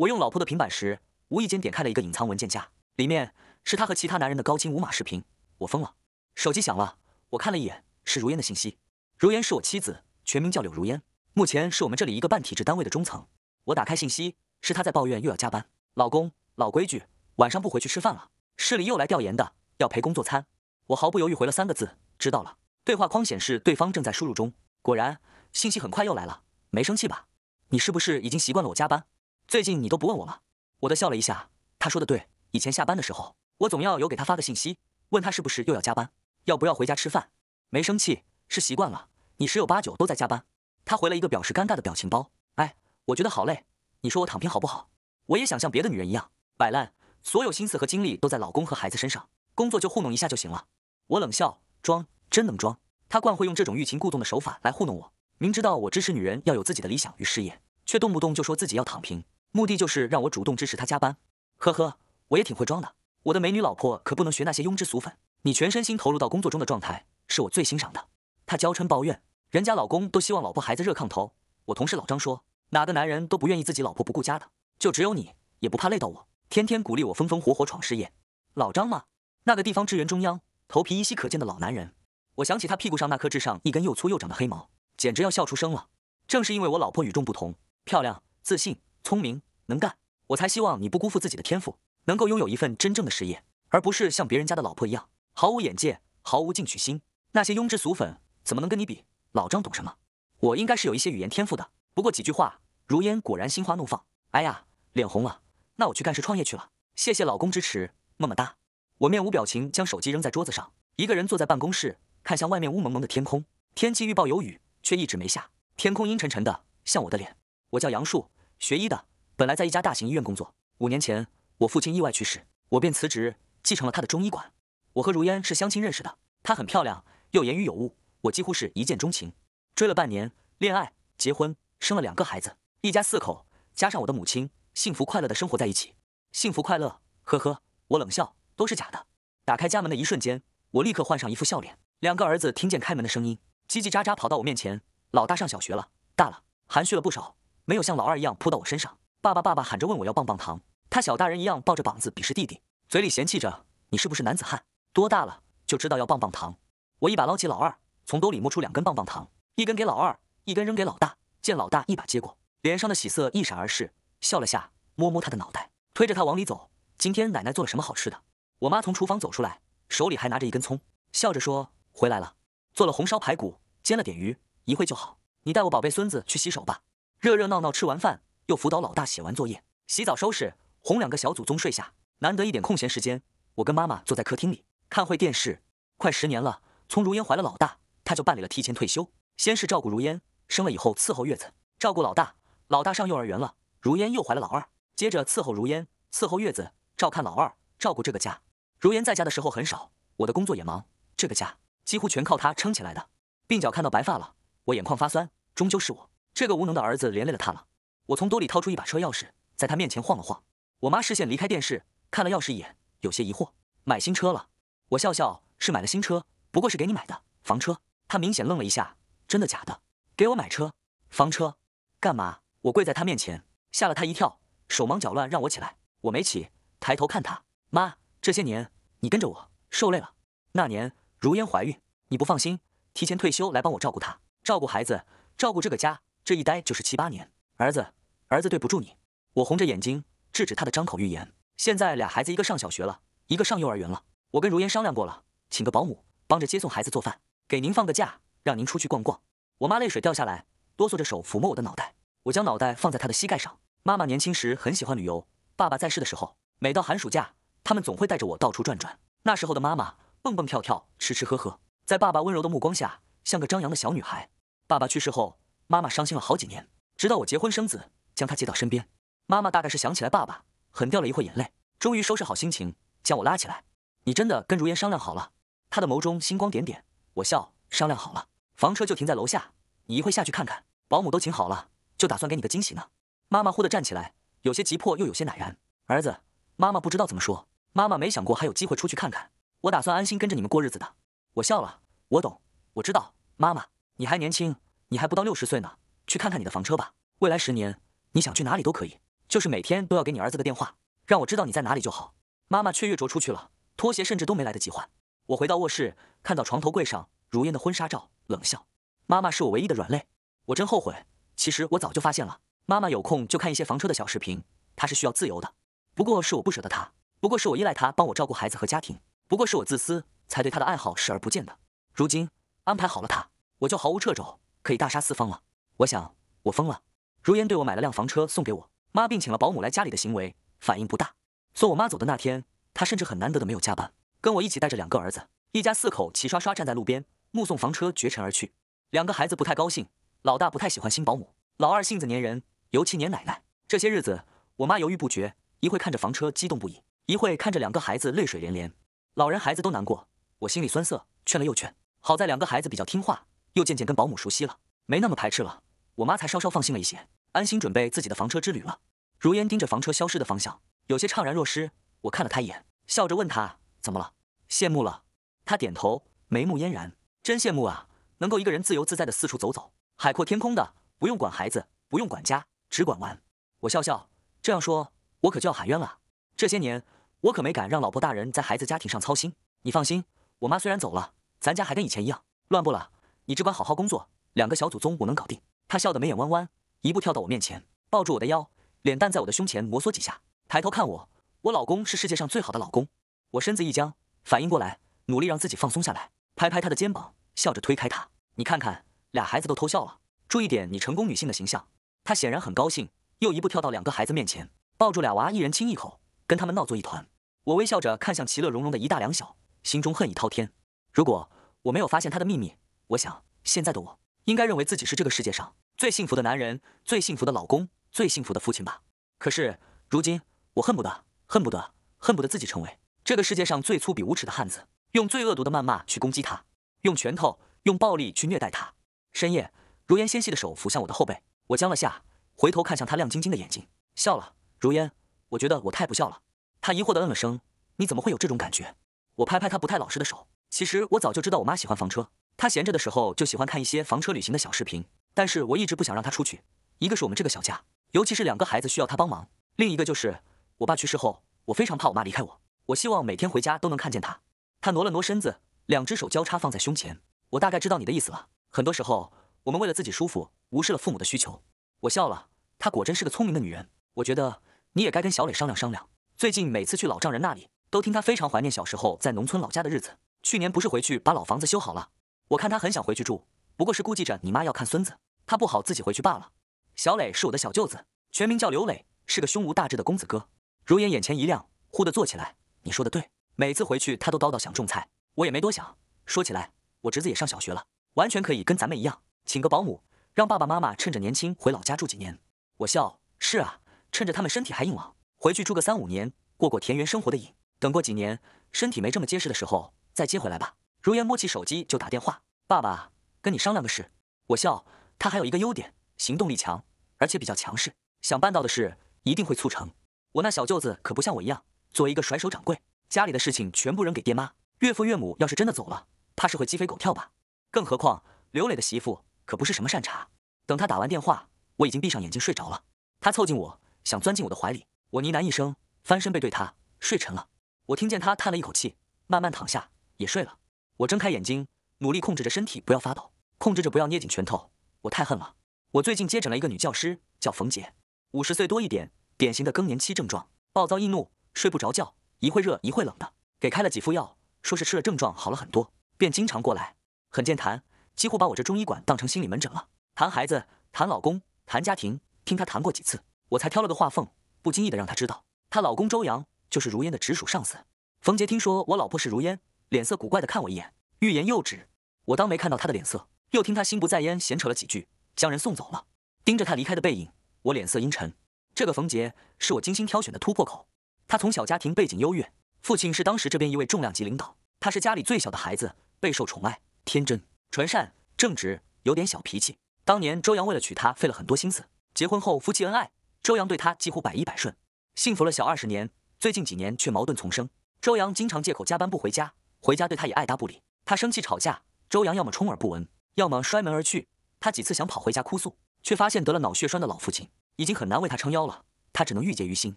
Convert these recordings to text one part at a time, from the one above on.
我用老婆的平板时，无意间点开了一个隐藏文件夹，里面是她和其他男人的高清无码视频。我疯了！手机响了，我看了一眼，是如烟的信息。如烟是我妻子，全名叫柳如烟，目前是我们这里一个半体制单位的中层。我打开信息，是她在抱怨又要加班。老公，老规矩，晚上不回去吃饭了。市里又来调研的，要陪工作餐。我毫不犹豫回了三个字：知道了。对话框显示对方正在输入中。果然，信息很快又来了。没生气吧？你是不是已经习惯了我加班？最近你都不问我吗？我的笑了一下，他说的对，以前下班的时候，我总要有给他发个信息，问他是不是又要加班，要不要回家吃饭。没生气，是习惯了。你十有八九都在加班。他回了一个表示尴尬的表情包。哎，我觉得好累。你说我躺平好不好？我也想像别的女人一样摆烂，所有心思和精力都在老公和孩子身上，工作就糊弄一下就行了。我冷笑，装真能装。他惯会用这种欲擒故纵的手法来糊弄我，明知道我支持女人要有自己的理想与事业，却动不动就说自己要躺平。目的就是让我主动支持他加班，呵呵，我也挺会装的。我的美女老婆可不能学那些庸脂俗粉。你全身心投入到工作中的状态是我最欣赏的。她娇嗔抱怨，人家老公都希望老婆孩子热炕头。我同事老张说，哪个男人都不愿意自己老婆不顾家的，就只有你也不怕累到我，天天鼓励我风风火火闯事业。老张吗？那个地方支援中央，头皮依稀可见的老男人，我想起他屁股上那颗痣上一根又粗又长的黑毛，简直要笑出声了。正是因为我老婆与众不同，漂亮自信。聪明能干，我才希望你不辜负自己的天赋，能够拥有一份真正的事业，而不是像别人家的老婆一样，毫无眼界，毫无进取心。那些庸脂俗粉怎么能跟你比？老张懂什么？我应该是有一些语言天赋的。不过几句话，如烟果然心花怒放。哎呀，脸红了。那我去干事创业去了。谢谢老公支持，么么哒。我面无表情，将手机扔在桌子上，一个人坐在办公室，看向外面雾蒙蒙的天空。天气预报有雨，却一直没下。天空阴沉沉的，像我的脸。我叫杨树。学医的，本来在一家大型医院工作。五年前，我父亲意外去世，我便辞职继承了他的中医馆。我和如烟是相亲认识的，她很漂亮，又言语有物，我几乎是一见钟情，追了半年，恋爱、结婚，生了两个孩子，一家四口加上我的母亲，幸福快乐的生活在一起。幸福快乐，呵呵，我冷笑，都是假的。打开家门的一瞬间，我立刻换上一副笑脸。两个儿子听见开门的声音，叽叽喳喳跑到我面前。老大上小学了，大了，含蓄了不少。没有像老二一样扑到我身上，爸爸爸爸喊着问我要棒棒糖，他小大人一样抱着膀子鄙视弟弟，嘴里嫌弃着你是不是男子汉，多大了就知道要棒棒糖。我一把捞起老二，从兜里摸出两根棒棒糖，一根给老二，一根扔给老大。见老大一把接过，脸上的喜色一闪而逝，笑了下，摸摸他的脑袋，推着他往里走。今天奶奶做了什么好吃的？我妈从厨房走出来，手里还拿着一根葱，笑着说回来了，做了红烧排骨，煎了点鱼，一会就好。你带我宝贝孙子去洗手吧。热热闹闹吃完饭，又辅导老大写完作业，洗澡收拾，哄两个小祖宗睡下。难得一点空闲时间，我跟妈妈坐在客厅里看会电视。快十年了，从如烟怀了老大，他就办理了提前退休，先是照顾如烟，生了以后伺候月子，照顾老大。老大上幼儿园了，如烟又怀了老二，接着伺候如烟，伺候月子，照看老二，照顾这个家。如烟在家的时候很少，我的工作也忙，这个家几乎全靠他撑起来的。鬓角看到白发了，我眼眶发酸，终究是我。这个无能的儿子连累了他了。我从兜里掏出一把车钥匙，在他面前晃了晃。我妈视线离开电视，看了钥匙一眼，有些疑惑：“买新车了？”我笑笑：“是买了新车，不过是给你买的房车。”她明显愣了一下：“真的假的？给我买车？房车？干嘛？”我跪在她面前，吓了她一跳，手忙脚乱让我起来。我没起，抬头看她：“妈，这些年你跟着我受累了。那年如烟怀孕，你不放心，提前退休来帮我照顾她，照顾孩子，照顾这个家。”这一待就是七八年，儿子，儿子对不住你。我红着眼睛制止他的张口欲言。现在俩孩子一个上小学了，一个上幼儿园了。我跟如烟商量过了，请个保姆帮着接送孩子、做饭，给您放个假，让您出去逛逛。我妈泪水掉下来，哆嗦着手抚摸我的脑袋。我将脑袋放在她的膝盖上。妈妈年轻时很喜欢旅游，爸爸在世的时候，每到寒暑假，他们总会带着我到处转转。那时候的妈妈蹦蹦跳跳，吃吃喝喝，在爸爸温柔的目光下，像个张扬的小女孩。爸爸去世后。妈妈伤心了好几年，直到我结婚生子，将她接到身边。妈妈大概是想起来爸爸，狠掉了一会眼泪，终于收拾好心情，将我拉起来。你真的跟如烟商量好了？她的眸中星光点点。我笑，商量好了。房车就停在楼下，你一会下去看看。保姆都请好了，就打算给你个惊喜呢。妈妈忽地站起来，有些急迫，又有些赧然。儿子，妈妈不知道怎么说。妈妈没想过还有机会出去看看。我打算安心跟着你们过日子的。我笑了，我懂，我知道，妈妈，你还年轻。你还不到六十岁呢，去看看你的房车吧。未来十年，你想去哪里都可以，就是每天都要给你儿子个电话，让我知道你在哪里就好。妈妈却越着出去了，拖鞋甚至都没来得及换。我回到卧室，看到床头柜上如烟的婚纱照，冷笑。妈妈是我唯一的软肋，我真后悔。其实我早就发现了，妈妈有空就看一些房车的小视频，她是需要自由的。不过是我不舍得她，不过是我依赖她帮我照顾孩子和家庭，不过是我自私才对她的爱好视而不见的。如今安排好了她，我就毫无掣肘。可以大杀四方了，我想我疯了。如烟对我买了辆房车送给我妈，并请了保姆来家里的行为反应不大。送我妈走的那天，她甚至很难得的没有加班，跟我一起带着两个儿子，一家四口齐刷刷站在路边目送房车绝尘而去。两个孩子不太高兴，老大不太喜欢新保姆，老二性子粘人，尤其粘奶奶。这些日子我妈犹豫不决，一会看着房车激动不已，一会看着两个孩子泪水连连。老人孩子都难过，我心里酸涩，劝了又劝。好在两个孩子比较听话。又渐渐跟保姆熟悉了，没那么排斥了，我妈才稍稍放心了一些，安心准备自己的房车之旅了。如烟盯着房车消失的方向，有些怅然若失。我看了她一眼，笑着问她：“怎么了？羡慕了？”她点头，眉目嫣然，真羡慕啊，能够一个人自由自在的四处走走，海阔天空的，不用管孩子，不用管家，只管玩。我笑笑，这样说，我可就要喊冤了。这些年，我可没敢让老婆大人在孩子家庭上操心。你放心，我妈虽然走了，咱家还跟以前一样乱不了。你只管好好工作，两个小祖宗我能搞定。他笑得眉眼弯弯，一步跳到我面前，抱住我的腰，脸蛋在我的胸前摩挲几下，抬头看我。我老公是世界上最好的老公。我身子一僵，反应过来，努力让自己放松下来，拍拍他的肩膀，笑着推开他。你看看，俩孩子都偷笑了。注意点，你成功女性的形象。他显然很高兴，又一步跳到两个孩子面前，抱住俩娃，一人亲一口，跟他们闹作一团。我微笑着看向其乐融融的一大两小，心中恨意滔天。如果我没有发现他的秘密。我想，现在的我应该认为自己是这个世界上最幸福的男人、最幸福的老公、最幸福的父亲吧。可是如今，我恨不得、恨不得、恨不得自己成为这个世界上最粗鄙无耻的汉子，用最恶毒的谩骂去攻击他，用拳头、用暴力去虐待他。深夜，如烟纤细的手抚向我的后背，我僵了下，回头看向他亮晶晶的眼睛，笑了。如烟，我觉得我太不孝了。他疑惑地嗯了声，你怎么会有这种感觉？我拍拍他不太老实的手，其实我早就知道我妈喜欢房车。他闲着的时候就喜欢看一些房车旅行的小视频，但是我一直不想让他出去，一个是我们这个小家，尤其是两个孩子需要他帮忙；另一个就是我爸去世后，我非常怕我妈离开我，我希望每天回家都能看见她。他挪了挪身子，两只手交叉放在胸前。我大概知道你的意思了。很多时候，我们为了自己舒服，无视了父母的需求。我笑了，她果真是个聪明的女人。我觉得你也该跟小磊商量商量。最近每次去老丈人那里，都听他非常怀念小时候在农村老家的日子。去年不是回去把老房子修好了？我看他很想回去住，不过是顾忌着你妈要看孙子，他不好自己回去罢了。小磊是我的小舅子，全名叫刘磊，是个胸无大志的公子哥。如烟眼前一亮，忽地坐起来。你说的对，每次回去他都叨叨想种菜，我也没多想。说起来，我侄子也上小学了，完全可以跟咱们一样，请个保姆，让爸爸妈妈趁着年轻回老家住几年。我笑，是啊，趁着他们身体还硬朗，回去住个三五年，过过田园生活的瘾。等过几年身体没这么结实的时候，再接回来吧。如烟摸起手机就打电话：“爸爸，跟你商量个事。”我笑，他还有一个优点，行动力强，而且比较强势，想办到的事一定会促成。我那小舅子可不像我一样，作为一个甩手掌柜，家里的事情全部扔给爹妈。岳父岳母要是真的走了，怕是会鸡飞狗跳吧？更何况刘磊的媳妇可不是什么善茬。等他打完电话，我已经闭上眼睛睡着了。他凑近我，想钻进我的怀里，我呢喃一声，翻身背对他，睡沉了。我听见他叹了一口气，慢慢躺下，也睡了。我睁开眼睛，努力控制着身体不要发抖，控制着不要捏紧拳头。我太恨了！我最近接诊了一个女教师，叫冯杰，五十岁多一点，典型的更年期症状：暴躁易怒、睡不着觉，一会热一会冷的。给开了几副药，说是吃了症状好了很多，便经常过来。很健谈，几乎把我这中医馆当成心理门诊了，谈孩子、谈老公、谈家庭。听她谈过几次，我才挑了个话缝，不经意的让她知道，她老公周阳就是如烟的直属上司。冯杰听说我老婆是如烟。脸色古怪的看我一眼，欲言又止。我当没看到他的脸色，又听他心不在焉闲扯了几句，将人送走了。盯着他离开的背影，我脸色阴沉。这个冯杰是我精心挑选的突破口。他从小家庭背景优越，父亲是当时这边一位重量级领导。他是家里最小的孩子，备受宠爱，天真、纯善、正直，有点小脾气。当年周阳为了娶她，费了很多心思。结婚后夫妻恩爱，周阳对她几乎百依百顺，幸福了小二十年。最近几年却矛盾丛生，周阳经常借口加班不回家。回家对他也爱答不理，他生气吵架，周阳要么充耳不闻，要么摔门而去。他几次想跑回家哭诉，却发现得了脑血栓的老父亲已经很难为他撑腰了。他只能郁结于心，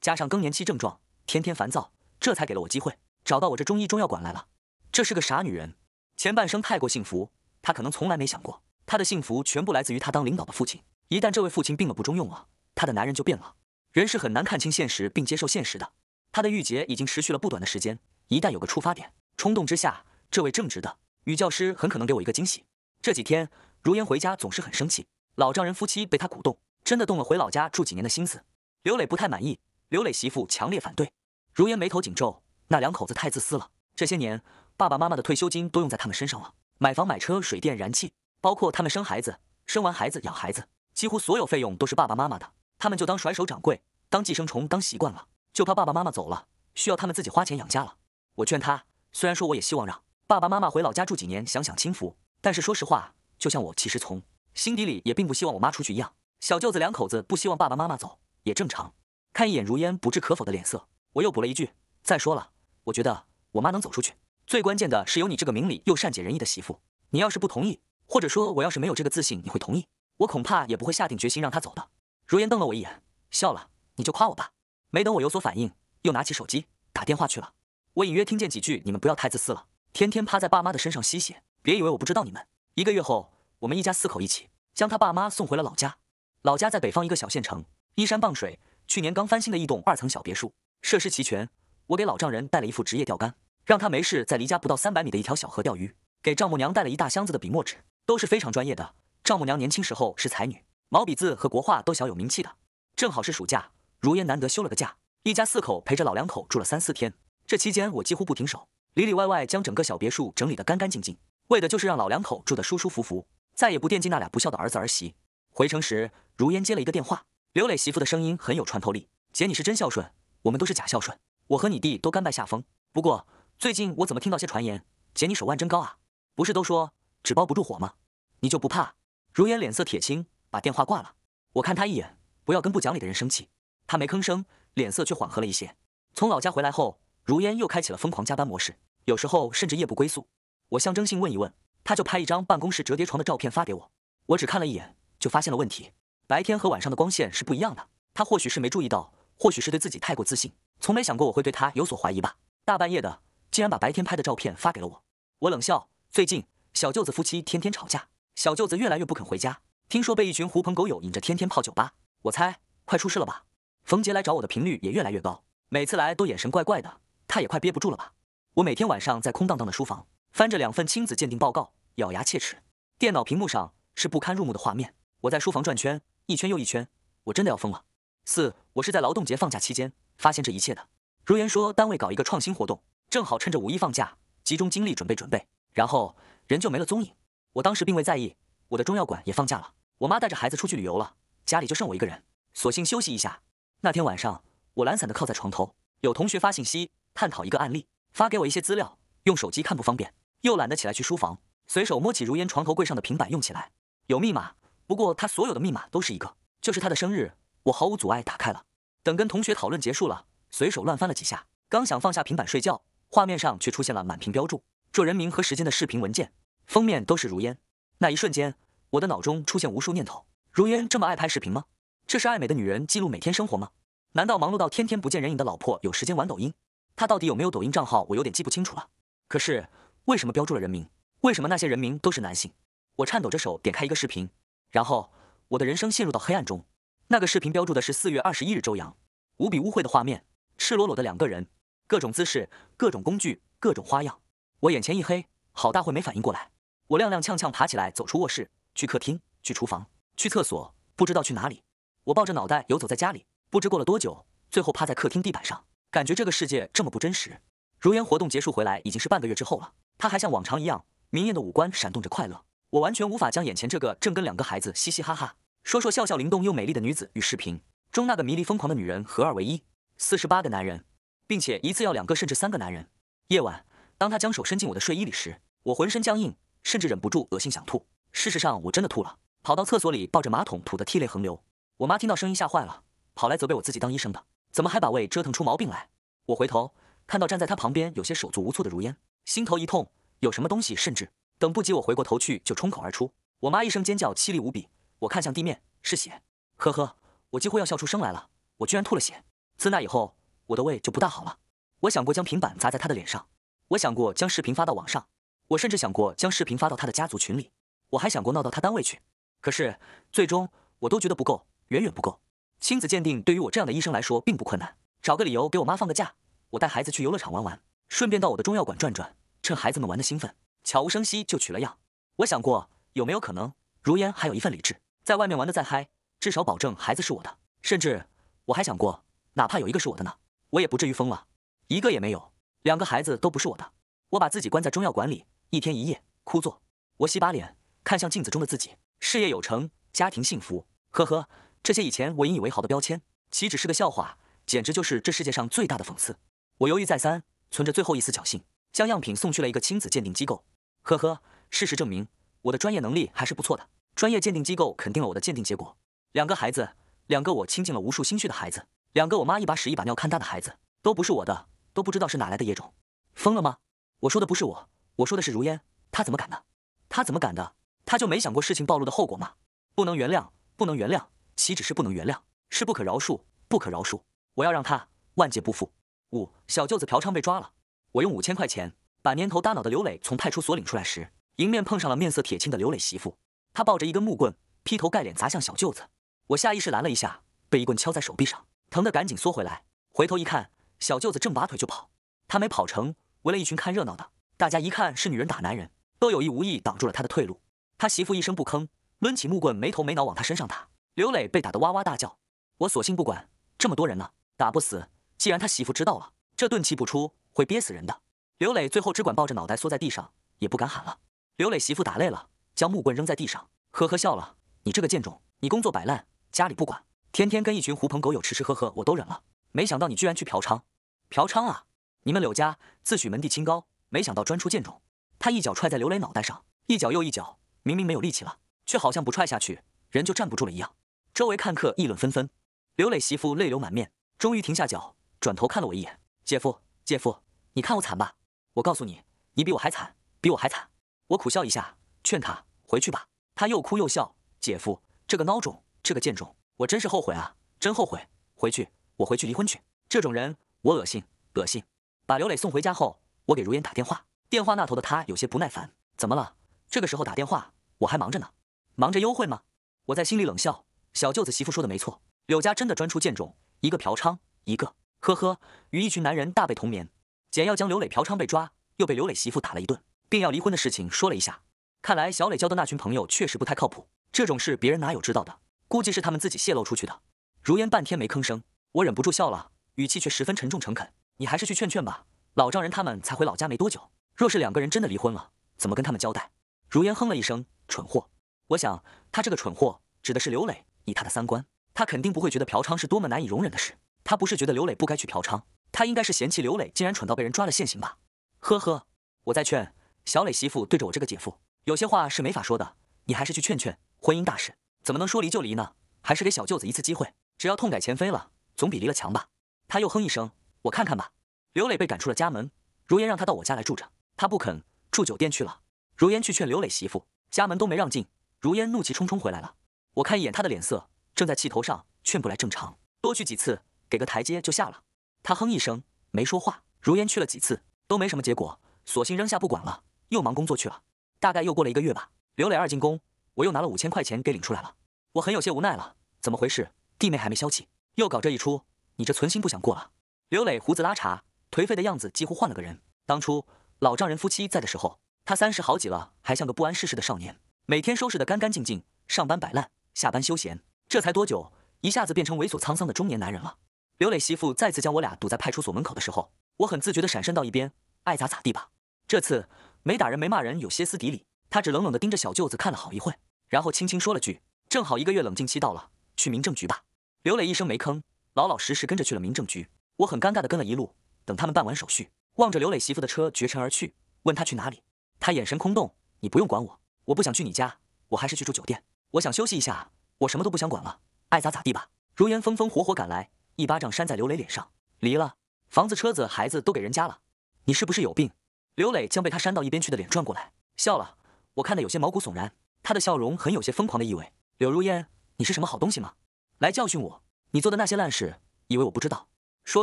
加上更年期症状，天天烦躁，这才给了我机会，找到我这中医中药馆来了。这是个傻女人，前半生太过幸福，她可能从来没想过，她的幸福全部来自于她当领导的父亲。一旦这位父亲病了不中用了，她的男人就变了。人是很难看清现实并接受现实的，她的郁结已经持续了不短的时间，一旦有个出发点。冲动之下，这位正直的女教师很可能给我一个惊喜。这几天，如烟回家总是很生气，老丈人夫妻被她鼓动，真的动了回老家住几年的心思。刘磊不太满意，刘磊媳妇强烈反对。如烟眉头紧皱，那两口子太自私了。这些年，爸爸妈妈的退休金都用在他们身上了，买房买车、水电燃气，包括他们生孩子、生完孩子养孩子，几乎所有费用都是爸爸妈妈的，他们就当甩手掌柜，当寄生虫当习惯了，就怕爸爸妈妈走了，需要他们自己花钱养家了。我劝他。虽然说我也希望让爸爸妈妈回老家住几年，享享清福，但是说实话，就像我其实从心底里也并不希望我妈出去一样。小舅子两口子不希望爸爸妈妈走也正常。看一眼如烟不置可否的脸色，我又补了一句：“再说了，我觉得我妈能走出去，最关键的是有你这个明理又善解人意的媳妇。你要是不同意，或者说我要是没有这个自信，你会同意，我恐怕也不会下定决心让她走的。”如烟瞪了我一眼，笑了：“你就夸我吧。”没等我有所反应，又拿起手机打电话去了。我隐约听见几句：“你们不要太自私了，天天趴在爸妈的身上吸血。别以为我不知道你们。”一个月后，我们一家四口一起将他爸妈送回了老家。老家在北方一个小县城，依山傍水。去年刚翻新的一栋二层小别墅，设施齐全。我给老丈人带了一副职业钓竿，让他没事在离家不到三百米的一条小河钓鱼。给丈母娘带了一大箱子的笔墨纸，都是非常专业的。丈母娘年轻时候是才女，毛笔字和国画都小有名气的。正好是暑假，如烟难得休了个假，一家四口陪着老两口住了三四天。这期间，我几乎不停手，里里外外将整个小别墅整理得干干净净，为的就是让老两口住得舒舒服服，再也不惦记那俩不孝的儿子儿媳。回城时，如烟接了一个电话，刘磊媳妇的声音很有穿透力：“姐，你是真孝顺，我们都是假孝顺。我和你弟都甘拜下风。不过最近我怎么听到些传言，姐你手腕真高啊？不是都说纸包不住火吗？你就不怕？”如烟脸色铁青，把电话挂了。我看他一眼，不要跟不讲理的人生气。他没吭声，脸色却缓和了一些。从老家回来后。如烟又开启了疯狂加班模式，有时候甚至夜不归宿。我象征性问一问，他就拍一张办公室折叠床的照片发给我。我只看了一眼，就发现了问题。白天和晚上的光线是不一样的。他或许是没注意到，或许是对自己太过自信，从没想过我会对他有所怀疑吧？大半夜的，竟然把白天拍的照片发给了我。我冷笑，最近小舅子夫妻天天吵架，小舅子越来越不肯回家，听说被一群狐朋狗友引着天天泡酒吧。我猜快出事了吧？冯杰来找我的频率也越来越高，每次来都眼神怪怪的。他也快憋不住了吧？我每天晚上在空荡荡的书房翻着两份亲子鉴定报告，咬牙切齿。电脑屏幕上是不堪入目的画面。我在书房转圈，一圈又一圈。我真的要疯了。四，我是在劳动节放假期间发现这一切的。如言说单位搞一个创新活动，正好趁着五一放假，集中精力准备准备。然后人就没了踪影。我当时并未在意，我的中药馆也放假了。我妈带着孩子出去旅游了，家里就剩我一个人，索性休息一下。那天晚上，我懒散的靠在床头，有同学发信息。探讨一个案例，发给我一些资料。用手机看不方便，又懒得起来去书房，随手摸起如烟床头柜上的平板用起来。有密码，不过她所有的密码都是一个，就是她的生日。我毫无阻碍打开了。等跟同学讨论结束了，随手乱翻了几下，刚想放下平板睡觉，画面上却出现了满屏标注这人名和时间的视频文件，封面都是如烟。那一瞬间，我的脑中出现无数念头：如烟这么爱拍视频吗？这是爱美的女人记录每天生活吗？难道忙碌到天天不见人影的老婆有时间玩抖音？他到底有没有抖音账号？我有点记不清楚了。可是为什么标注了人名？为什么那些人名都是男性？我颤抖着手点开一个视频，然后我的人生陷入到黑暗中。那个视频标注的是四月二十一日，周阳，无比污秽的画面，赤裸裸的两个人，各种姿势，各种工具，各种花样。我眼前一黑，好大会没反应过来。我踉踉跄跄爬起来，走出卧室，去客厅，去厨房，去厕所，不知道去哪里。我抱着脑袋游走在家里，不知过了多久，最后趴在客厅地板上。感觉这个世界这么不真实。如烟活动结束回来已经是半个月之后了，她还像往常一样，明艳的五官闪动着快乐。我完全无法将眼前这个正跟两个孩子嘻嘻哈哈、说说笑笑、灵动又美丽的女子与视频中那个迷离疯狂的女人合二为一。四十八个男人，并且一次要两个甚至三个男人。夜晚，当她将手伸进我的睡衣里时，我浑身僵硬，甚至忍不住恶心想吐。事实上，我真的吐了，跑到厕所里抱着马桶吐得涕泪横流。我妈听到声音吓坏了，跑来责备我自己当医生的。怎么还把胃折腾出毛病来？我回头看到站在他旁边有些手足无措的如烟，心头一痛，有什么东西甚至等不及我回过头去就冲口而出。我妈一声尖叫，凄厉无比。我看向地面，是血。呵呵，我几乎要笑出声来了。我居然吐了血。自那以后，我的胃就不大好了。我想过将平板砸在他的脸上，我想过将视频发到网上，我甚至想过将视频发到他的家族群里，我还想过闹到他单位去。可是最终，我都觉得不够，远远不够。亲子鉴定对于我这样的医生来说并不困难。找个理由给我妈放个假，我带孩子去游乐场玩玩，顺便到我的中药馆转转。趁孩子们玩得兴奋，悄无声息就取了样。我想过有没有可能，如烟还有一份理智，在外面玩得再嗨，至少保证孩子是我的。甚至我还想过，哪怕有一个是我的呢，我也不至于疯了。一个也没有，两个孩子都不是我的。我把自己关在中药馆里，一天一夜枯坐。我洗把脸，看向镜子中的自己，事业有成，家庭幸福。呵呵。这些以前我引以为豪的标签，岂只是个笑话？简直就是这世界上最大的讽刺！我犹豫再三，存着最后一丝侥幸，将样品送去了一个亲子鉴定机构。呵呵，事实证明，我的专业能力还是不错的。专业鉴定机构肯定了我的鉴定结果。两个孩子，两个我倾尽了无数心血的孩子，两个我妈一把屎一把尿看大的孩子，都不是我的，都不知道是哪来的野种！疯了吗？我说的不是我，我说的是如烟，她怎么敢的？她怎么敢的？她就没想过事情暴露的后果吗？不能原谅，不能原谅！岂止是不能原谅，是不可饶恕，不可饶恕！我要让他万劫不复。五小舅子嫖娼被抓了，我用五千块钱把年头大脑的刘磊从派出所领出来时，迎面碰上了面色铁青的刘磊媳妇。他抱着一根木棍，劈头盖脸砸向小舅子。我下意识拦了一下，被一棍敲在手臂上，疼得赶紧缩回来。回头一看，小舅子正拔腿就跑。他没跑成，围了一群看热闹的。大家一看是女人打男人，都有意无意挡住了他的退路。他媳妇一声不吭，抡起木棍没头没脑往他身上打。刘磊被打得哇哇大叫，我索性不管，这么多人呢，打不死。既然他媳妇知道了，这钝气不出会憋死人的。刘磊最后只管抱着脑袋缩在地上，也不敢喊了。刘磊媳妇打累了，将木棍扔在地上，呵呵笑了：“你这个贱种，你工作摆烂，家里不管，天天跟一群狐朋狗友吃吃喝喝，我都忍了。没想到你居然去嫖娼！嫖娼啊！你们柳家自诩门第清高，没想到专出贱种。”他一脚踹在刘磊脑袋上，一脚又一脚，明明没有力气了，却好像不踹下去人就站不住了一样。周围看客议论纷纷，刘磊媳妇泪流满面，终于停下脚，转头看了我一眼：“姐夫，姐夫，你看我惨吧？我告诉你，你比我还惨，比我还惨。”我苦笑一下，劝他回去吧。他又哭又笑：“姐夫，这个孬种，这个贱种，我真是后悔啊，真后悔！回去，我回去离婚去。这种人，我恶心，恶心！”把刘磊送回家后，我给如烟打电话，电话那头的他有些不耐烦：“怎么了？这个时候打电话，我还忙着呢，忙着幽会吗？”我在心里冷笑。小舅子媳妇说的没错，柳家真的专出贱种，一个嫖娼，一个呵呵，与一群男人大被同眠。简要将刘磊嫖娼被抓，又被刘磊媳妇打了一顿，并要离婚的事情说了一下。看来小磊交的那群朋友确实不太靠谱，这种事别人哪有知道的？估计是他们自己泄露出去的。如烟半天没吭声，我忍不住笑了，语气却十分沉重诚恳：“你还是去劝劝吧，老丈人他们才回老家没多久，若是两个人真的离婚了，怎么跟他们交代？”如烟哼了一声：“蠢货。”我想他这个蠢货指的是刘磊。以他的三观，他肯定不会觉得嫖娼是多么难以容忍的事。他不是觉得刘磊不该去嫖娼，他应该是嫌弃刘磊竟然蠢到被人抓了现行吧？呵呵，我在劝小磊媳妇对着我这个姐夫，有些话是没法说的。你还是去劝劝，婚姻大事怎么能说离就离呢？还是给小舅子一次机会，只要痛改前非了，总比离了强吧？他又哼一声，我看看吧。刘磊被赶出了家门，如烟让他到我家来住着，他不肯，住酒店去了。如烟去劝刘磊媳妇，家门都没让进，如烟怒气冲冲回来了。我看一眼他的脸色，正在气头上，劝不来，正常。多去几次，给个台阶就下了。他哼一声，没说话。如烟去了几次，都没什么结果，索性扔下不管了，又忙工作去了。大概又过了一个月吧，刘磊二进宫，我又拿了五千块钱给领出来了。我很有些无奈了，怎么回事？弟妹还没消气，又搞这一出，你这存心不想过了。刘磊胡子拉碴，颓废的样子几乎换了个人。当初老丈人夫妻在的时候，他三十好几了，还像个不谙世事的少年，每天收拾得干干净净，上班摆烂。下班休闲，这才多久，一下子变成猥琐沧桑的中年男人了。刘磊媳妇再次将我俩堵在派出所门口的时候，我很自觉的闪身到一边，爱咋咋地吧。这次没打人，没骂人，有歇斯底里。他只冷冷的盯着小舅子看了好一会然后轻轻说了句：“正好一个月冷静期到了，去民政局吧。”刘磊一声没吭，老老实实跟着去了民政局。我很尴尬的跟了一路，等他们办完手续，望着刘磊媳妇的车绝尘而去，问他去哪里，他眼神空洞：“你不用管我，我不想去你家，我还是去住酒店。”我想休息一下，我什么都不想管了，爱咋咋地吧。如烟风风火火赶来，一巴掌扇在刘磊脸上，离了房子、车子、孩子都给人家了，你是不是有病？刘磊将被他扇到一边去的脸转过来，笑了。我看得有些毛骨悚然，他的笑容很有些疯狂的意味。柳如烟，你是什么好东西吗？来教训我，你做的那些烂事，以为我不知道？说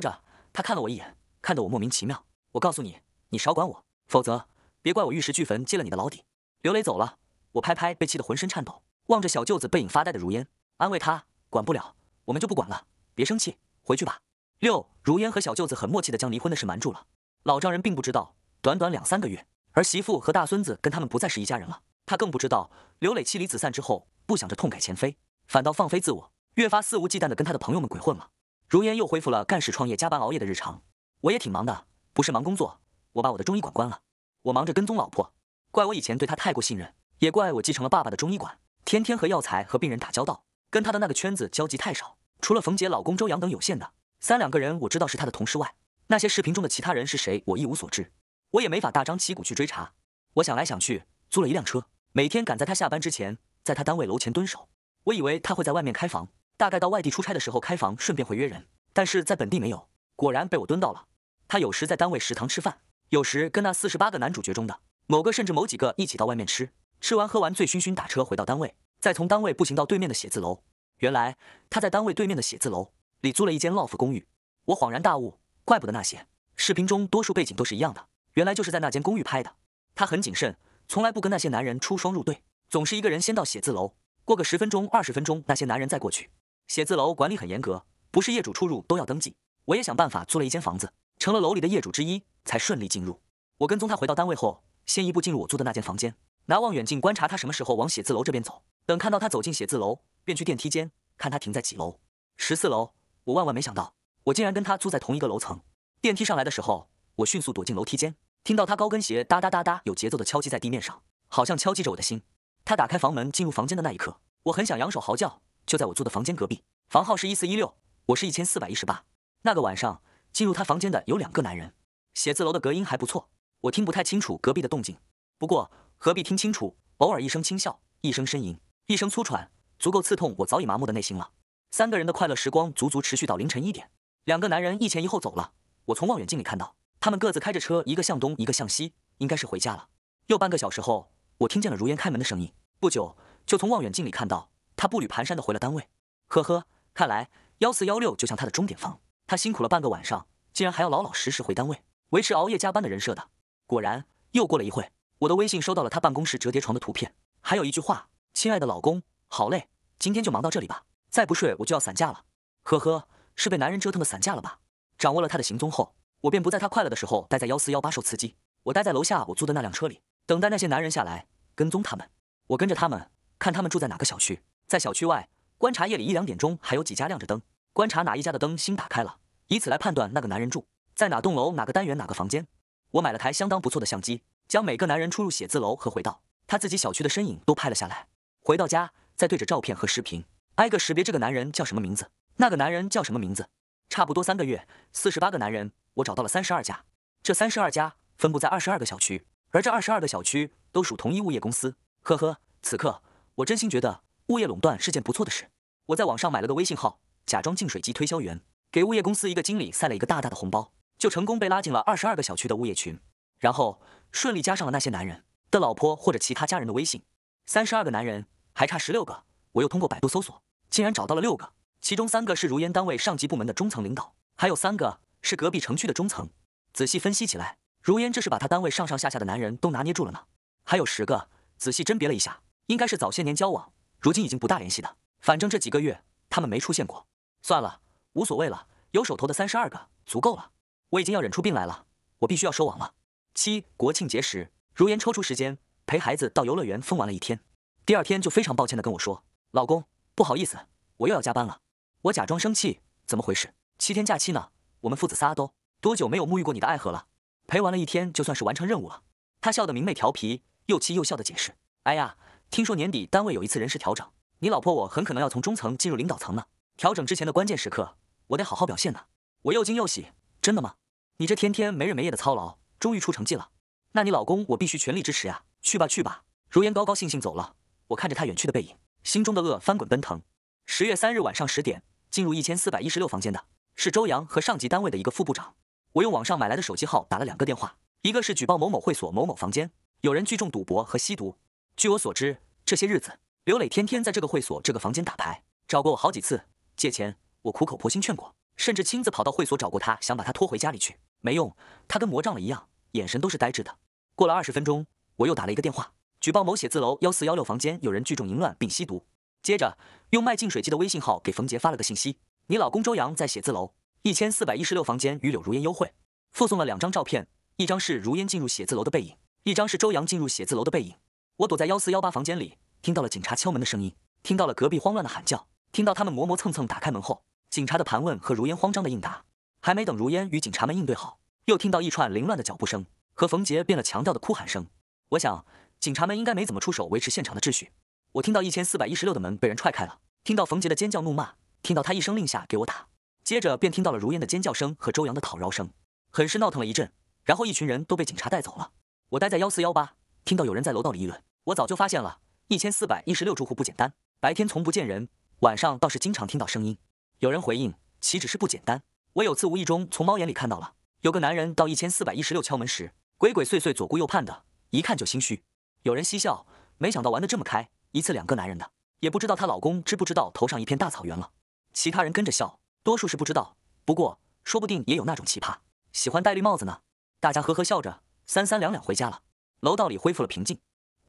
着，他看了我一眼，看得我莫名其妙。我告诉你，你少管我，否则别怪我玉石俱焚，揭了你的老底。刘磊走了，我拍拍被气得浑身颤抖。望着小舅子背影发呆的如烟，安慰他：“管不了，我们就不管了，别生气，回去吧。”六如烟和小舅子很默契的将离婚的事瞒住了。老丈人并不知道，短短两三个月，儿媳妇和大孙子跟他们不再是一家人了。他更不知道，刘磊妻离子散之后，不想着痛改前非，反倒放飞自我，越发肆无忌惮的跟他的朋友们鬼混了。如烟又恢复了干事创业、加班熬夜的日常。我也挺忙的，不是忙工作，我把我的中医馆关了，我忙着跟踪老婆。怪我以前对她太过信任，也怪我继承了爸爸的中医馆。天天和药材和病人打交道，跟他的那个圈子交集太少，除了冯杰、老公周洋等有限的三两个人，我知道是他的同事外，那些视频中的其他人是谁，我一无所知。我也没法大张旗鼓去追查。我想来想去，租了一辆车，每天赶在他下班之前，在他单位楼前蹲守。我以为他会在外面开房，大概到外地出差的时候开房，顺便会约人。但是在本地没有，果然被我蹲到了。他有时在单位食堂吃饭，有时跟那四十八个男主角中的某个，甚至某几个一起到外面吃。吃完喝完，醉醺醺打车回到单位，再从单位步行到对面的写字楼。原来他在单位对面的写字楼里租了一间 loft 公寓。我恍然大悟，怪不得那些视频中多数背景都是一样的，原来就是在那间公寓拍的。他很谨慎，从来不跟那些男人出双入对，总是一个人先到写字楼，过个十分钟、二十分钟，那些男人再过去。写字楼管理很严格，不是业主出入都要登记。我也想办法租了一间房子，成了楼里的业主之一，才顺利进入。我跟踪他回到单位后，先一步进入我租的那间房间。拿望远镜观察他什么时候往写字楼这边走。等看到他走进写字楼，便去电梯间看他停在几楼。十四楼。我万万没想到，我竟然跟他租在同一个楼层。电梯上来的时候，我迅速躲进楼梯间，听到他高跟鞋哒哒哒哒有节奏的敲击在地面上，好像敲击着我的心。他打开房门进入房间的那一刻，我很想扬手嚎叫。就在我租的房间隔壁，房号是一四一六，我是一千四百一十八。那个晚上进入他房间的有两个男人。写字楼的隔音还不错，我听不太清楚隔壁的动静。不过。何必听清楚？偶尔一声轻笑，一声呻吟，一声粗喘，足够刺痛我早已麻木的内心了。三个人的快乐时光足足持续到凌晨一点。两个男人一前一后走了。我从望远镜里看到，他们各自开着车，一个向东，一个向西，应该是回家了。又半个小时后，我听见了如烟开门的声音。不久，就从望远镜里看到他步履蹒跚的回了单位。呵呵，看来幺四幺六就像他的终点房。他辛苦了半个晚上，竟然还要老老实实回单位，维持熬夜加班的人设的。果然，又过了一会我的微信收到了他办公室折叠床的图片，还有一句话：“亲爱的老公，好累，今天就忙到这里吧，再不睡我就要散架了。”呵呵，是被男人折腾的散架了吧？掌握了他的行踪后，我便不在他快乐的时候待在幺四幺八受刺激，我待在楼下我租的那辆车里，等待那些男人下来跟踪他们。我跟着他们，看他们住在哪个小区，在小区外观察夜里一两点钟还有几家亮着灯，观察哪一家的灯新打开了，以此来判断那个男人住在哪栋楼、哪个单元、哪个房间。我买了台相当不错的相机。将每个男人出入写字楼和回到他自己小区的身影都拍了下来，回到家再对着照片和视频挨个识别这个男人叫什么名字，那个男人叫什么名字。差不多三个月，四十八个男人，我找到了三十二家，这三十二家分布在二十二个小区，而这二十二个小区都属同一物业公司。呵呵，此刻我真心觉得物业垄断是件不错的事。我在网上买了个微信号，假装净水机推销员，给物业公司一个经理塞了一个大大的红包，就成功被拉进了二十二个小区的物业群，然后。顺利加上了那些男人的老婆或者其他家人的微信，三十二个男人还差十六个，我又通过百度搜索，竟然找到了六个，其中三个是如烟单位上级部门的中层领导，还有三个是隔壁城区的中层。仔细分析起来，如烟这是把他单位上上下下的男人都拿捏住了呢。还有十个，仔细甄别了一下，应该是早些年交往，如今已经不大联系的，反正这几个月他们没出现过。算了，无所谓了，有手头的三十二个足够了，我已经要忍出病来了，我必须要收网了。七国庆节时，如言抽出时间陪孩子到游乐园疯玩了一天。第二天就非常抱歉的跟我说：“老公，不好意思，我又要加班了。”我假装生气：“怎么回事？七天假期呢？我们父子仨都多久没有沐浴过你的爱河了？陪玩了一天，就算是完成任务了。”他笑得明媚调皮，又气又笑地解释：“哎呀，听说年底单位有一次人事调整，你老婆我很可能要从中层进入领导层呢。调整之前的关键时刻，我得好好表现呢。”我又惊又喜：“真的吗？你这天天没日没夜的操劳。”终于出成绩了，那你老公我必须全力支持啊！去吧去吧！如烟高高兴兴走了，我看着她远去的背影，心中的恶翻滚奔腾。十月三日晚上十点，进入一千四百一十六房间的是周阳和上级单位的一个副部长。我用网上买来的手机号打了两个电话，一个是举报某某会所某某房间有人聚众赌博和吸毒。据我所知，这些日子刘磊天天在这个会所这个房间打牌，找过我好几次借钱，我苦口婆心劝过，甚至亲自跑到会所找过他，想把他拖回家里去，没用，他跟魔障了一样。眼神都是呆滞的。过了二十分钟，我又打了一个电话，举报某写字楼幺四幺六房间有人聚众淫乱并吸毒。接着，用卖净水机的微信号给冯杰发了个信息：“你老公周洋在写字楼一千四百一十六房间与柳如烟幽会。”附送了两张照片，一张是如烟进入写字楼的背影，一张是周洋进入写字楼的背影。我躲在幺四幺八房间里，听到了警察敲门的声音，听到了隔壁慌乱的喊叫，听到他们磨磨蹭蹭打开门后，警察的盘问和如烟慌张的应答。还没等如烟与警察们应对好，又听到一串凌乱的脚步声和冯杰变了强调的哭喊声。我想，警察们应该没怎么出手维持现场的秩序。我听到一千四百一十六的门被人踹开了，听到冯杰的尖叫怒骂，听到他一声令下给我打，接着便听到了如烟的尖叫声和周阳的讨饶声，很是闹腾了一阵。然后一群人都被警察带走了。我待在幺四幺八，听到有人在楼道里议论。我早就发现了，一千四百一十六住户不简单。白天从不见人，晚上倒是经常听到声音。有人回应，岂止是不简单？我有次无意中从猫眼里看到了。有个男人到一千四百一十六敲门时，鬼鬼祟祟左顾右盼的，一看就心虚。有人嬉笑，没想到玩的这么开，一次两个男人的，也不知道她老公知不知道头上一片大草原了。其他人跟着笑，多数是不知道，不过说不定也有那种奇葩，喜欢戴绿帽子呢。大家呵呵笑着，三三两两回家了。楼道里恢复了平静，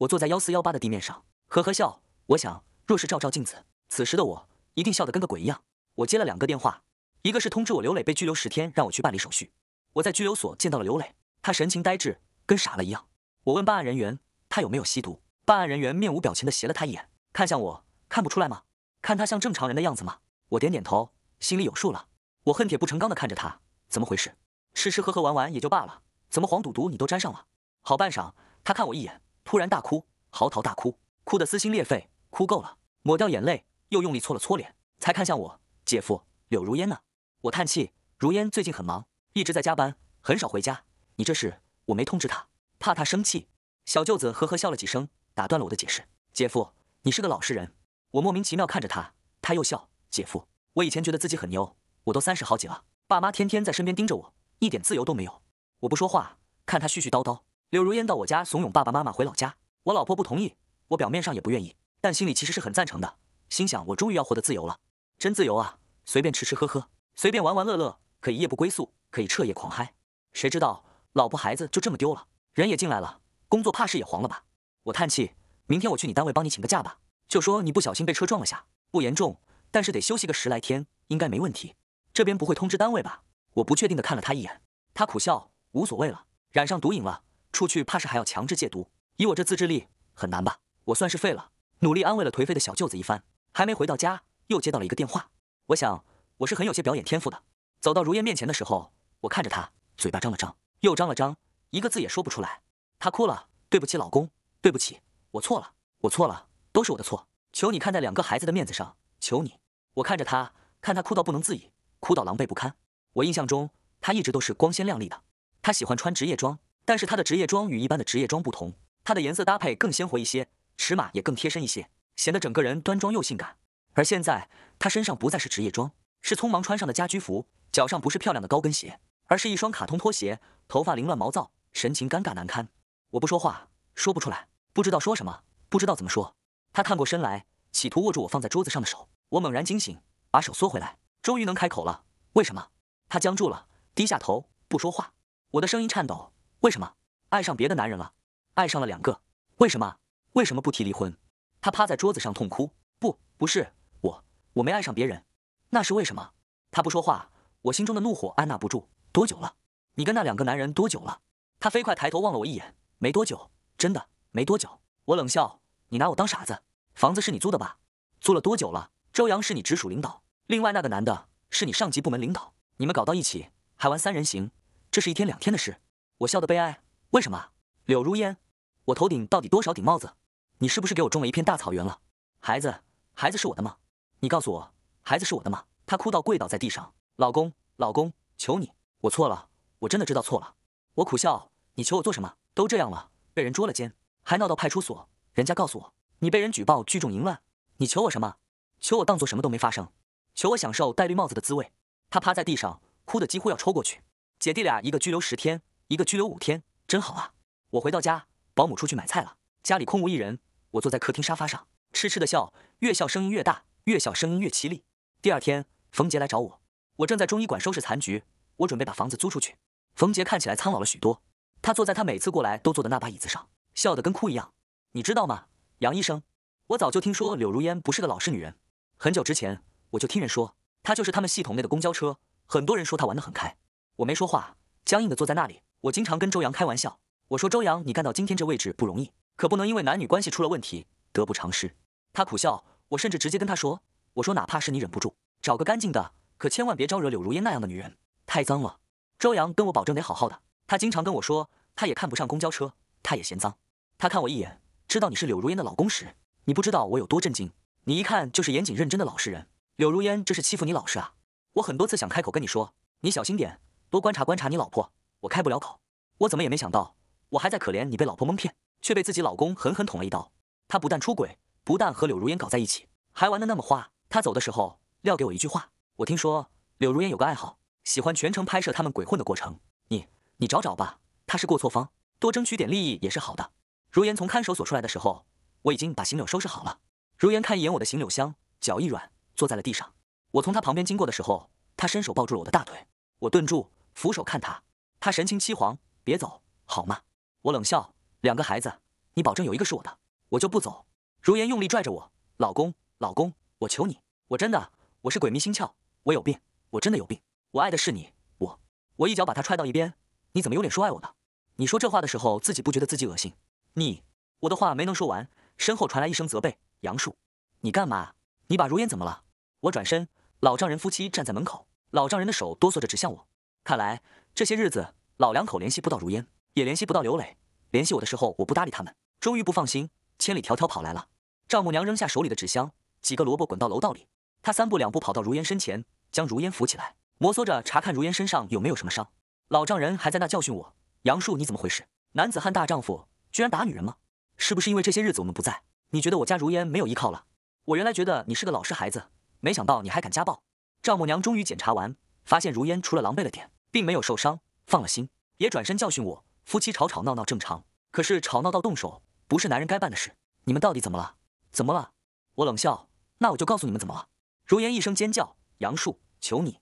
我坐在幺四幺八的地面上，呵呵笑。我想，若是照照镜子，此时的我一定笑得跟个鬼一样。我接了两个电话，一个是通知我刘磊被拘留十天，让我去办理手续。我在拘留所见到了刘磊，他神情呆滞，跟傻了一样。我问办案人员他有没有吸毒，办案人员面无表情的斜了他一眼，看向我，看不出来吗？看他像正常人的样子吗？我点点头，心里有数了。我恨铁不成钢的看着他，怎么回事？吃吃喝喝玩玩也就罢了，怎么黄赌毒你都沾上了？好半晌，他看我一眼，突然大哭，嚎啕大哭，哭得撕心裂肺，哭够了，抹掉眼泪，又用力搓了搓脸，才看向我，姐夫，柳如烟呢？我叹气，如烟最近很忙。一直在加班，很少回家。你这是我没通知他，怕他生气。小舅子呵呵笑了几声，打断了我的解释。姐夫，你是个老实人。我莫名其妙看着他，他又笑。姐夫，我以前觉得自己很牛，我都三十好几了，爸妈天天在身边盯着我，一点自由都没有。我不说话，看他絮絮叨叨。柳如烟到我家怂恿爸爸妈妈回老家，我老婆不同意，我表面上也不愿意，但心里其实是很赞成的。心想我终于要获得自由了，真自由啊，随便吃吃喝喝，随便玩玩乐乐，可以夜不归宿。可以彻夜狂嗨，谁知道老婆孩子就这么丢了，人也进来了，工作怕是也黄了吧？我叹气，明天我去你单位帮你请个假吧，就说你不小心被车撞了下，不严重，但是得休息个十来天，应该没问题。这边不会通知单位吧？我不确定的看了他一眼，他苦笑，无所谓了，染上毒瘾了，出去怕是还要强制戒毒，以我这自制力很难吧？我算是废了，努力安慰了颓废的小舅子一番，还没回到家，又接到了一个电话。我想我是很有些表演天赋的，走到如烟面前的时候。我看着他，嘴巴张了张，又张了张，一个字也说不出来。她哭了，对不起，老公，对不起，我错了，我错了，都是我的错。求你看在两个孩子的面子上，求你。我看着他，看她哭到不能自已，哭到狼狈不堪。我印象中她一直都是光鲜亮丽的，她喜欢穿职业装，但是她的职业装与一般的职业装不同，她的颜色搭配更鲜活一些，尺码也更贴身一些，显得整个人端庄又性感。而现在她身上不再是职业装，是匆忙穿上的家居服，脚上不是漂亮的高跟鞋。而是一双卡通拖鞋，头发凌乱毛躁，神情尴尬难堪。我不说话，说不出来，不知道说什么，不知道怎么说。他探过身来，企图握住我放在桌子上的手。我猛然惊醒，把手缩回来。终于能开口了。为什么？他僵住了，低下头，不说话。我的声音颤抖。为什么爱上别的男人了？爱上了两个。为什么？为什么不提离婚？他趴在桌子上痛哭。不，不是我，我没爱上别人。那是为什么？他不说话。我心中的怒火按捺不住。多久了？你跟那两个男人多久了？他飞快抬头望了我一眼，没多久，真的没多久。我冷笑，你拿我当傻子？房子是你租的吧？租了多久了？周阳是你直属领导，另外那个男的是你上级部门领导，你们搞到一起还玩三人行，这是一天两天的事。我笑得悲哀，为什么？柳如烟，我头顶到底多少顶帽子？你是不是给我种了一片大草原了？孩子，孩子是我的吗？你告诉我，孩子是我的吗？他哭到跪倒在地上，老公，老公，求你。我错了，我真的知道错了。我苦笑，你求我做什么？都这样了，被人捉了奸，还闹到派出所，人家告诉我你被人举报聚众淫乱。你求我什么？求我当做什么都没发生？求我享受戴绿帽子的滋味？他趴在地上，哭得几乎要抽过去。姐弟俩一个拘留十天，一个拘留五天，真好啊！我回到家，保姆出去买菜了，家里空无一人。我坐在客厅沙发上，痴痴的笑，越笑声音越大，越笑声音越凄厉。第二天，冯杰来找我，我正在中医馆收拾残局。我准备把房子租出去。冯杰看起来苍老了许多，他坐在他每次过来都坐的那把椅子上，笑得跟哭一样。你知道吗，杨医生？我早就听说柳如烟不是个老实女人。很久之前我就听人说，她就是他们系统内的公交车。很多人说她玩得很开。我没说话，僵硬的坐在那里。我经常跟周阳开玩笑，我说周阳，你干到今天这位置不容易，可不能因为男女关系出了问题得不偿失。他苦笑。我甚至直接跟他说，我说哪怕是你忍不住找个干净的，可千万别招惹柳如烟那样的女人。太脏了，周阳跟我保证得好好的。他经常跟我说，他也看不上公交车，他也嫌脏。他看我一眼，知道你是柳如烟的老公时，你不知道我有多震惊。你一看就是严谨认真的老实人。柳如烟这是欺负你老实啊！我很多次想开口跟你说，你小心点，多观察观察你老婆。我开不了口。我怎么也没想到，我还在可怜你被老婆蒙骗，却被自己老公狠狠捅了一刀。他不但出轨，不但和柳如烟搞在一起，还玩的那么花。他走的时候撂给我一句话。我听说柳如烟有个爱好。喜欢全程拍摄他们鬼混的过程。你，你找找吧。他是过错方，多争取点利益也是好的。如烟从看守所出来的时候，我已经把行柳收拾好了。如烟看一眼我的行柳箱，脚一软，坐在了地上。我从他旁边经过的时候，他伸手抱住了我的大腿。我顿住，扶手看他，他神情凄惶，别走，好吗？我冷笑，两个孩子，你保证有一个是我的，我就不走。如烟用力拽着我，老公，老公，我求你，我真的，我是鬼迷心窍，我有病，我真的有病。我爱的是你，我我一脚把他踹到一边。你怎么有脸说爱我呢？你说这话的时候，自己不觉得自己恶心？你我的话没能说完，身后传来一声责备：“杨树，你干嘛？你把如烟怎么了？”我转身，老丈人夫妻站在门口，老丈人的手哆嗦着指向我。看来这些日子老两口联系不到如烟，也联系不到刘磊，联系我的时候我不搭理他们，终于不放心，千里迢迢跑来了。丈母娘扔下手里的纸箱，几个萝卜滚到楼道里。她三步两步跑到如烟身前，将如烟扶起来。摩挲着查看如烟身上有没有什么伤，老丈人还在那教训我：“杨树，你怎么回事？男子汉大丈夫，居然打女人吗？是不是因为这些日子我们不在？你觉得我家如烟没有依靠了？我原来觉得你是个老实孩子，没想到你还敢家暴。”丈母娘终于检查完，发现如烟除了狼狈了点，并没有受伤，放了心，也转身教训我：“夫妻吵吵闹闹正常，可是吵闹到动手，不是男人该办的事。你们到底怎么了？怎么了？”我冷笑：“那我就告诉你们怎么了。”如烟一声尖叫：“杨树，求你！”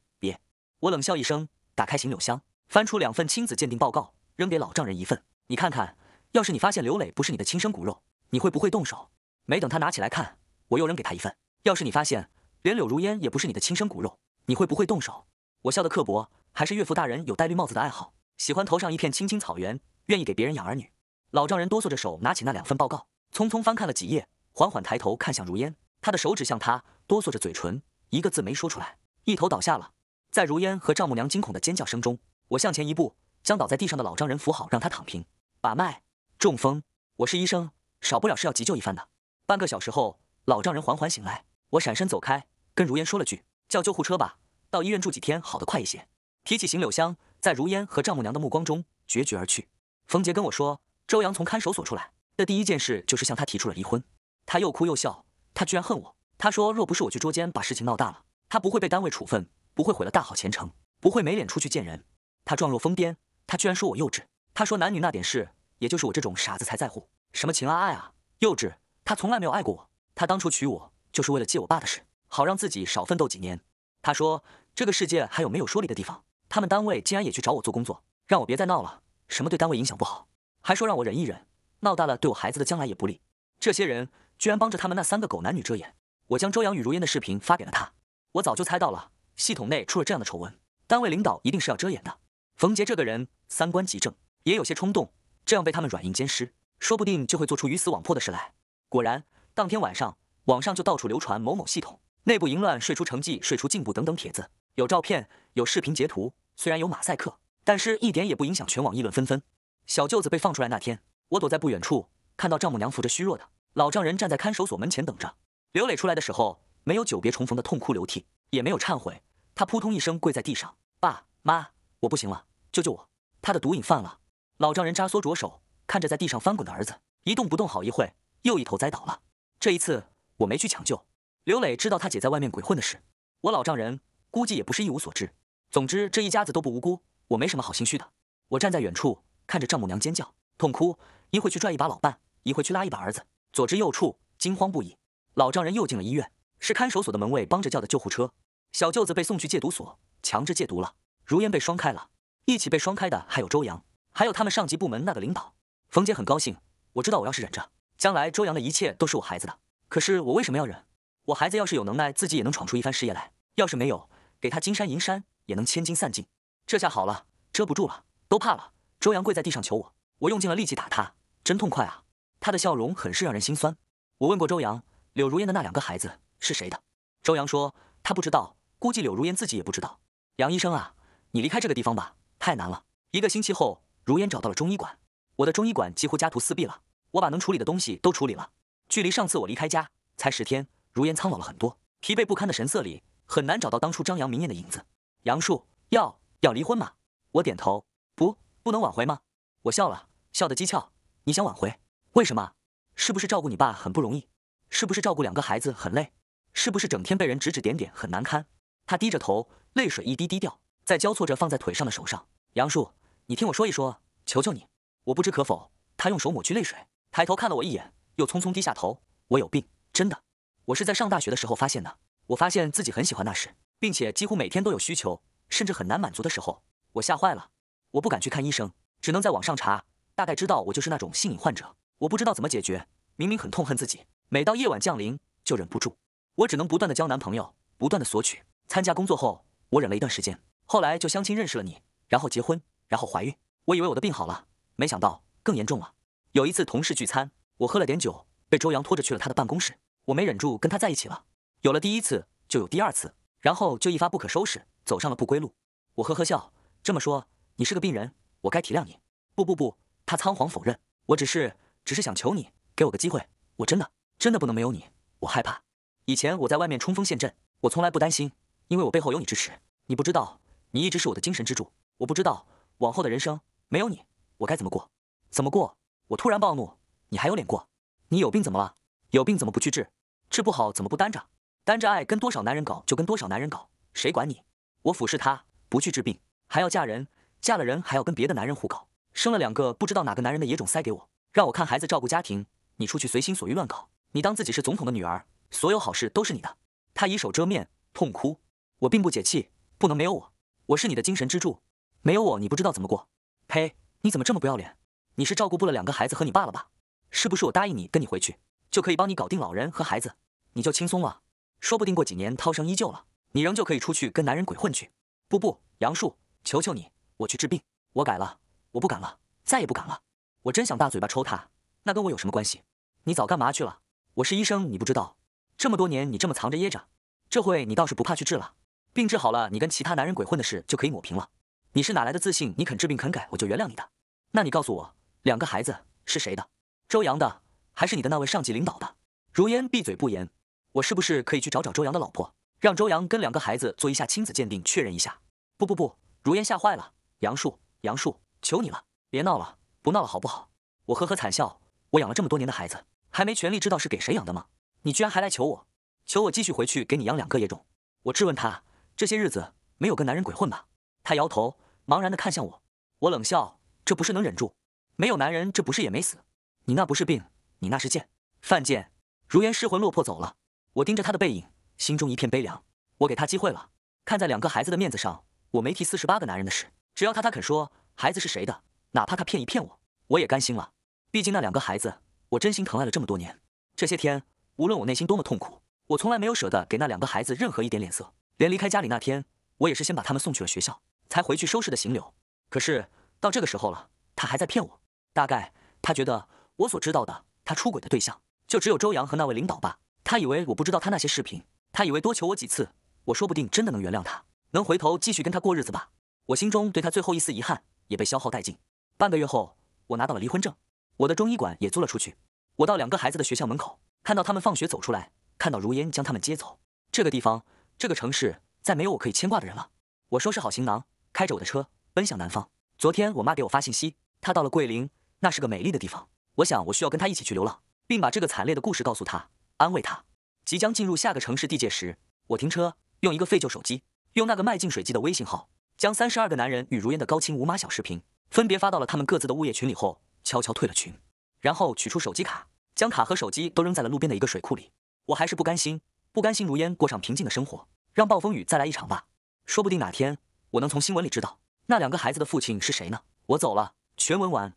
我冷笑一声，打开行柳箱，翻出两份亲子鉴定报告，扔给老丈人一份。你看看，要是你发现刘磊不是你的亲生骨肉，你会不会动手？没等他拿起来看，我又扔给他一份。要是你发现连柳如烟也不是你的亲生骨肉，你会不会动手？我笑得刻薄，还是岳父大人有戴绿帽子的爱好，喜欢头上一片青青草原，愿意给别人养儿女。老丈人哆嗦着手拿起那两份报告，匆匆翻看了几页，缓缓抬头看向如烟，他的手指向他，哆嗦着嘴唇，一个字没说出来，一头倒下了。在如烟和丈母娘惊恐的尖叫声中，我向前一步，将倒在地上的老丈人扶好，让他躺平，把脉。中风，我是医生，少不了是要急救一番的。半个小时后，老丈人缓缓醒来，我闪身走开，跟如烟说了句：“叫救护车吧，到医院住几天，好得快一些。”提起行柳香，在如烟和丈母娘的目光中，决绝而去。冯杰跟我说，周阳从看守所出来的第一件事就是向他提出了离婚。他又哭又笑，他居然恨我。他说，若不是我去捉奸，把事情闹大了，他不会被单位处分。不会毁了大好前程，不会没脸出去见人。他状若疯癫，他居然说我幼稚。他说男女那点事，也就是我这种傻子才在乎什么情啊爱啊，幼稚。他从来没有爱过我，他当初娶我就是为了借我爸的事，好让自己少奋斗几年。他说这个世界还有没有说理的地方？他们单位竟然也去找我做工作，让我别再闹了。什么对单位影响不好，还说让我忍一忍，闹大了对我孩子的将来也不利。这些人居然帮着他们那三个狗男女遮掩。我将周洋与如烟的视频发给了他，我早就猜到了。系统内出了这样的丑闻，单位领导一定是要遮掩的。冯杰这个人三观极正，也有些冲动，这样被他们软硬兼施，说不定就会做出鱼死网破的事来。果然，当天晚上网上就到处流传某某系统内部淫乱、睡出成绩、睡出进步等等帖子，有照片，有视频截图，虽然有马赛克，但是一点也不影响全网议论纷纷。小舅子被放出来那天，我躲在不远处，看到丈母娘扶着虚弱的老丈人站在看守所门前等着。刘磊出来的时候，没有久别重逢的痛哭流涕。也没有忏悔，他扑通一声跪在地上，爸妈，我不行了，救救我！他的毒瘾犯了。老丈人扎缩着手，看着在地上翻滚的儿子，一动不动，好一会，又一头栽倒了。这一次我没去抢救。刘磊知道他姐在外面鬼混的事，我老丈人估计也不是一无所知。总之这一家子都不无辜，我没什么好心虚的。我站在远处看着丈母娘尖叫痛哭，一会去拽一把老伴，一会去拉一把儿子，左支右绌，惊慌不已。老丈人又进了医院。是看守所的门卫帮着叫的救护车，小舅子被送去戒毒所强制戒毒了，如烟被双开了，一起被双开的还有周阳，还有他们上级部门那个领导。冯杰很高兴，我知道我要是忍着，将来周阳的一切都是我孩子的。可是我为什么要忍？我孩子要是有能耐，自己也能闯出一番事业来；要是没有，给他金山银山也能千金散尽。这下好了，遮不住了，都怕了。周阳跪在地上求我，我用尽了力气打他，真痛快啊！他的笑容很是让人心酸。我问过周阳，柳如烟的那两个孩子。是谁的？周阳说他不知道，估计柳如烟自己也不知道。杨医生啊，你离开这个地方吧，太难了。一个星期后，如烟找到了中医馆，我的中医馆几乎家徒四壁了，我把能处理的东西都处理了。距离上次我离开家才十天，如烟苍老了很多，疲惫不堪的神色里很难找到当初张扬明艳的影子。杨树要要离婚吗？我点头，不，不能挽回吗？我笑了，笑得讥诮。你想挽回？为什么？是不是照顾你爸很不容易？是不是照顾两个孩子很累？是不是整天被人指指点点，很难堪？他低着头，泪水一滴滴掉在交错着放在腿上的手上。杨树，你听我说一说，求求你！我不知可否。他用手抹去泪水，抬头看了我一眼，又匆匆低下头。我有病，真的。我是在上大学的时候发现的。我发现自己很喜欢那时，并且几乎每天都有需求，甚至很难满足的时候，我吓坏了。我不敢去看医生，只能在网上查，大概知道我就是那种性瘾患者。我不知道怎么解决，明明很痛恨自己，每到夜晚降临就忍不住。我只能不断的交男朋友，不断的索取。参加工作后，我忍了一段时间，后来就相亲认识了你，然后结婚，然后怀孕。我以为我的病好了，没想到更严重了。有一次同事聚餐，我喝了点酒，被周洋拖着去了他的办公室，我没忍住跟他在一起了。有了第一次，就有第二次，然后就一发不可收拾，走上了不归路。我呵呵笑，这么说你是个病人，我该体谅你。不不不，他仓皇否认，我只是只是想求你给我个机会，我真的真的不能没有你，我害怕。以前我在外面冲锋陷阵，我从来不担心，因为我背后有你支持。你不知道，你一直是我的精神支柱。我不知道往后的人生没有你，我该怎么过？怎么过？我突然暴怒，你还有脸过？你有病怎么了？有病怎么不去治？治不好怎么不担着？担着爱跟多少男人搞就跟多少男人搞，谁管你？我俯视他，不去治病还要嫁人，嫁了人还要跟别的男人胡搞，生了两个不知道哪个男人的野种塞给我，让我看孩子照顾家庭，你出去随心所欲乱搞，你当自己是总统的女儿？所有好事都是你的。他以手遮面，痛哭。我并不解气，不能没有我。我是你的精神支柱，没有我你不知道怎么过。呸！你怎么这么不要脸？你是照顾不了两个孩子和你爸了吧？是不是我答应你跟你回去，就可以帮你搞定老人和孩子，你就轻松了？说不定过几年涛声依旧了，你仍旧可以出去跟男人鬼混去。不不，杨树，求求你，我去治病。我改了，我不敢了，再也不敢了。我真想大嘴巴抽他。那跟我有什么关系？你早干嘛去了？我是医生，你不知道。这么多年你这么藏着掖着，这回你倒是不怕去治了。病治好了，你跟其他男人鬼混的事就可以抹平了。你是哪来的自信？你肯治病肯改，我就原谅你的。那你告诉我，两个孩子是谁的？周阳的，还是你的那位上级领导的？如烟闭嘴不言。我是不是可以去找找周阳的老婆，让周阳跟两个孩子做一下亲子鉴定，确认一下？不不不，如烟吓坏了。杨树，杨树，求你了，别闹了，不闹了好不好？我呵呵惨笑。我养了这么多年的孩子，还没权利知道是给谁养的吗？你居然还来求我，求我继续回去给你养两个野种？我质问他：这些日子没有跟男人鬼混吧？他摇头，茫然地看向我。我冷笑：这不是能忍住？没有男人，这不是也没死？你那不是病，你那是贱，犯贱！如烟失魂落魄走了。我盯着他的背影，心中一片悲凉。我给他机会了，看在两个孩子的面子上，我没提四十八个男人的事。只要他他肯说孩子是谁的，哪怕他骗一骗我，我也甘心了。毕竟那两个孩子，我真心疼爱了这么多年。这些天。无论我内心多么痛苦，我从来没有舍得给那两个孩子任何一点脸色。连离开家里那天，我也是先把他们送去了学校，才回去收拾的。行柳，可是到这个时候了，他还在骗我。大概他觉得我所知道的他出轨的对象，就只有周阳和那位领导吧。他以为我不知道他那些视频，他以为多求我几次，我说不定真的能原谅他，能回头继续跟他过日子吧。我心中对他最后一丝遗憾也被消耗殆尽。半个月后，我拿到了离婚证，我的中医馆也租了出去。我到两个孩子的学校门口。看到他们放学走出来，看到如烟将他们接走。这个地方，这个城市，再没有我可以牵挂的人了。我收拾好行囊，开着我的车奔向南方。昨天我妈给我发信息，她到了桂林，那是个美丽的地方。我想，我需要跟她一起去流浪，并把这个惨烈的故事告诉她，安慰她。即将进入下个城市地界时，我停车，用一个废旧手机，用那个卖净水机的微信号，将三十二个男人与如烟的高清无码小视频，分别发到了他们各自的物业群里后，悄悄退了群，然后取出手机卡。将卡和手机都扔在了路边的一个水库里，我还是不甘心，不甘心如烟过上平静的生活，让暴风雨再来一场吧。说不定哪天我能从新闻里知道那两个孩子的父亲是谁呢。我走了，全文完。